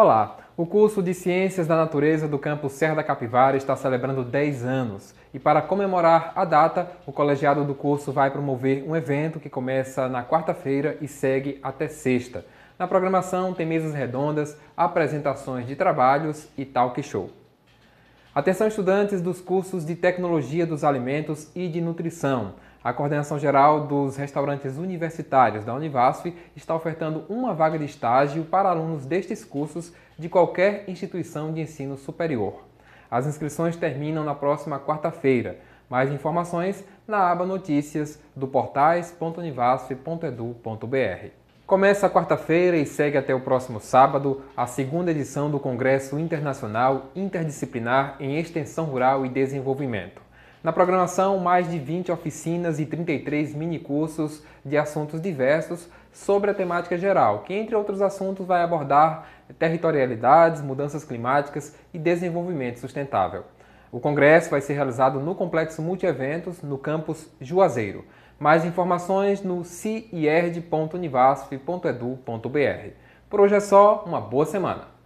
Olá, o curso de Ciências da Natureza do campus Serra da Capivara está celebrando 10 anos e para comemorar a data, o colegiado do curso vai promover um evento que começa na quarta-feira e segue até sexta. Na programação tem mesas redondas, apresentações de trabalhos e talk show. Atenção estudantes dos cursos de Tecnologia dos Alimentos e de Nutrição. A Coordenação Geral dos Restaurantes Universitários da Univasf está ofertando uma vaga de estágio para alunos destes cursos de qualquer instituição de ensino superior. As inscrições terminam na próxima quarta-feira. Mais informações na aba Notícias do portais.univasf.edu.br. Começa quarta-feira e segue até o próximo sábado a segunda edição do Congresso Internacional Interdisciplinar em Extensão Rural e Desenvolvimento. Na programação, mais de 20 oficinas e 33 minicursos de assuntos diversos sobre a temática geral, que, entre outros assuntos, vai abordar territorialidades, mudanças climáticas e desenvolvimento sustentável. O congresso vai ser realizado no Complexo Multieventos, no campus Juazeiro. Mais informações no cierd.univasf.edu.br. Por hoje é só, uma boa semana!